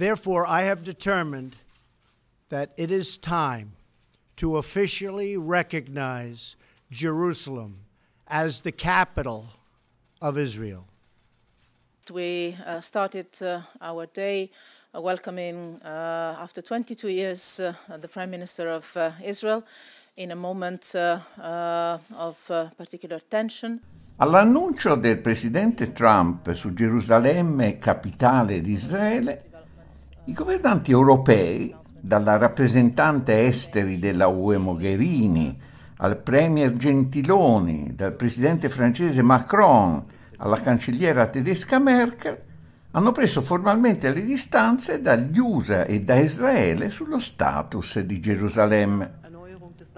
Therefore, I have determined that it is time to officially recognize Jerusalem as the capital of Israel. We uh, started uh, our day uh, welcoming, uh, after 22 years, uh, the Prime Minister of uh, Israel in a moment of particular tension. All'annuncio del presidente Trump su Gerusalemme, capitale di Israele, I governanti europei, dalla rappresentante esteri della UE Mogherini al premier Gentiloni, dal presidente francese Macron alla cancelliera tedesca Merkel, hanno preso formalmente le distanze dagli USA e da Israele sullo status di Gerusalemme.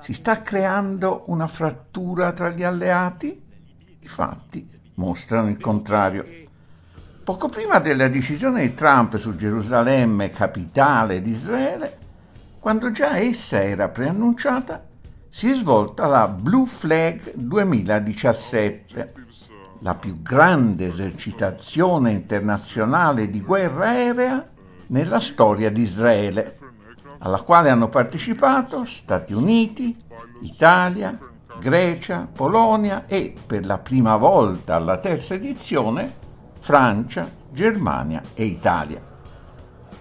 Si sta creando una frattura tra gli alleati? I fatti mostrano il contrario. Poco prima della decisione di Trump su Gerusalemme, capitale di Israele, quando già essa era preannunciata, si è svolta la Blue Flag 2017, la più grande esercitazione internazionale di guerra aerea nella storia di Israele, alla quale hanno partecipato Stati Uniti, Italia, Grecia, Polonia e, per la prima volta alla terza edizione, Francia, Germania e Italia.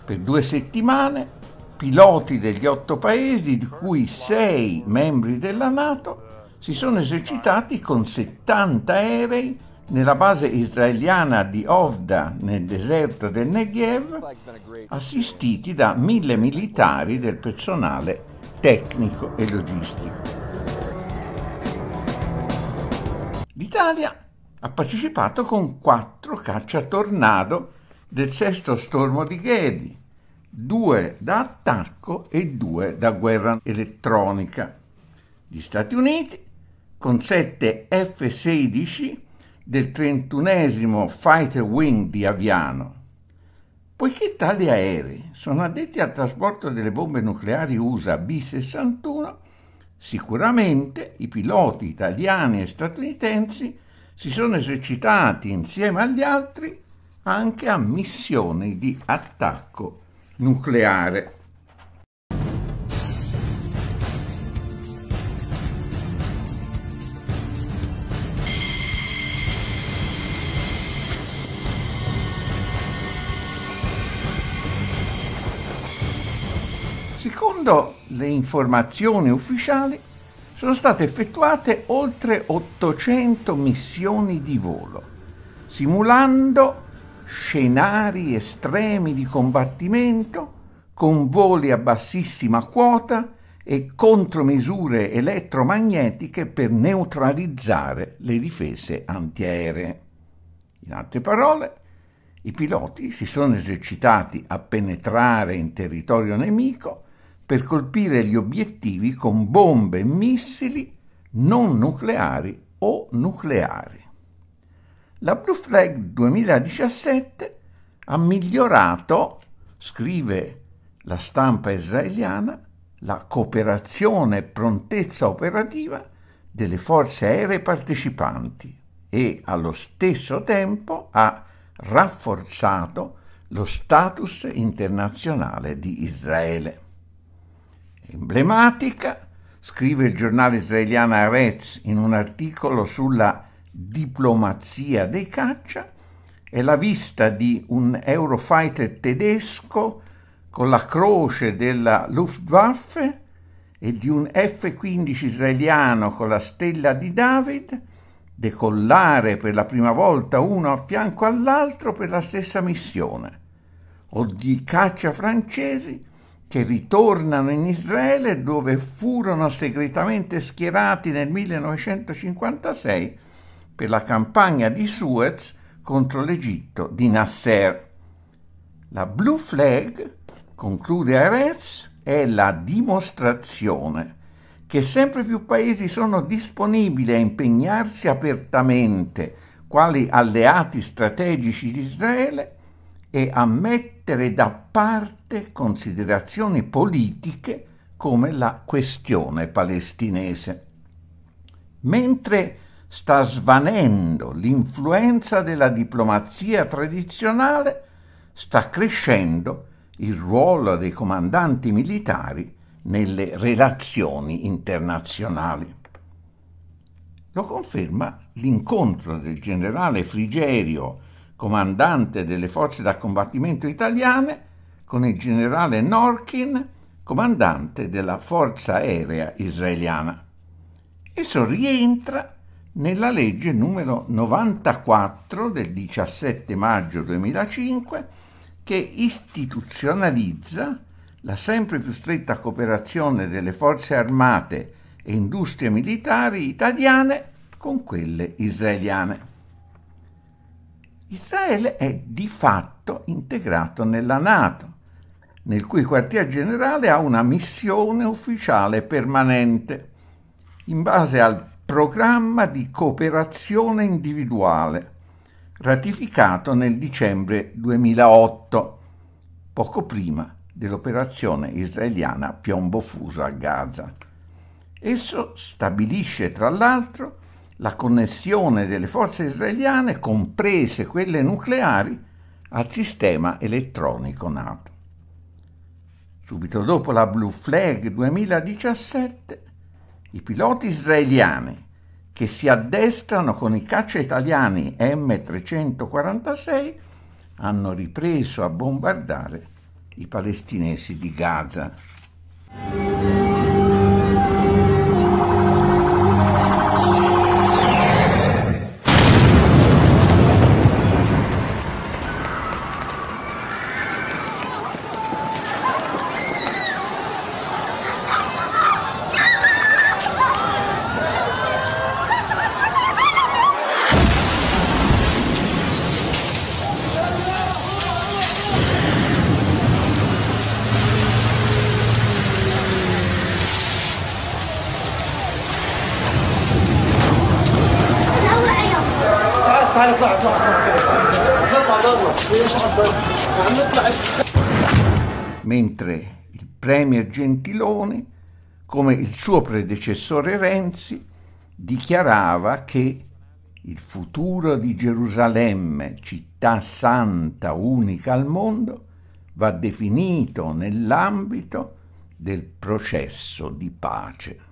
Per due settimane piloti degli otto paesi, di cui sei membri della Nato, si sono esercitati con 70 aerei nella base israeliana di Ovda nel deserto del Negev, assistiti da mille militari del personale tecnico e logistico. L'Italia ha partecipato con quattro cacciatornado del sesto stormo di Ghedi, due da attacco e due da guerra elettronica. Gli Stati Uniti, con sette F-16 del trentunesimo Fighter Wing di Aviano. Poiché tali aerei sono addetti al trasporto delle bombe nucleari USA B-61, sicuramente i piloti italiani e statunitensi si sono esercitati insieme agli altri anche a missioni di attacco nucleare. Secondo le informazioni ufficiali, sono state effettuate oltre 800 missioni di volo, simulando scenari estremi di combattimento con voli a bassissima quota e contromisure elettromagnetiche per neutralizzare le difese antiaeree. In altre parole, i piloti si sono esercitati a penetrare in territorio nemico per colpire gli obiettivi con bombe e missili non nucleari o nucleari. La Blue Flag 2017 ha migliorato, scrive la stampa israeliana, la cooperazione e prontezza operativa delle forze aeree partecipanti e allo stesso tempo ha rafforzato lo status internazionale di Israele emblematica, scrive il giornale israeliano Arez in un articolo sulla diplomazia dei caccia, è la vista di un Eurofighter tedesco con la croce della Luftwaffe e di un F-15 israeliano con la stella di David decollare per la prima volta uno a fianco all'altro per la stessa missione, o di caccia francesi che ritornano in Israele dove furono segretamente schierati nel 1956 per la campagna di Suez contro l'Egitto di Nasser. La Blue Flag, conclude Arez, è la dimostrazione che sempre più paesi sono disponibili a impegnarsi apertamente quali alleati strategici di Israele e a mettere da parte considerazioni politiche come la questione palestinese. Mentre sta svanendo l'influenza della diplomazia tradizionale, sta crescendo il ruolo dei comandanti militari nelle relazioni internazionali. Lo conferma l'incontro del generale Frigerio comandante delle forze da combattimento italiane, con il generale Norkin, comandante della forza aerea israeliana. Esso rientra nella legge numero 94 del 17 maggio 2005 che istituzionalizza la sempre più stretta cooperazione delle forze armate e industrie militari italiane con quelle israeliane. Israele è di fatto integrato nella Nato, nel cui quartier generale ha una missione ufficiale permanente, in base al programma di cooperazione individuale, ratificato nel dicembre 2008, poco prima dell'operazione israeliana Piombo Fuso a Gaza. Esso stabilisce, tra l'altro, la connessione delle forze israeliane, comprese quelle nucleari, al sistema elettronico NATO. Subito dopo la Blue Flag 2017, i piloti israeliani che si addestrano con i caccia italiani M346 hanno ripreso a bombardare i palestinesi di Gaza. اطلع اطلع اطلع mentre il premier Gentiloni come il suo predecessore Renzi dichiarava che il futuro di Gerusalemme, città santa unica al mondo, va definito nell'ambito del processo di pace.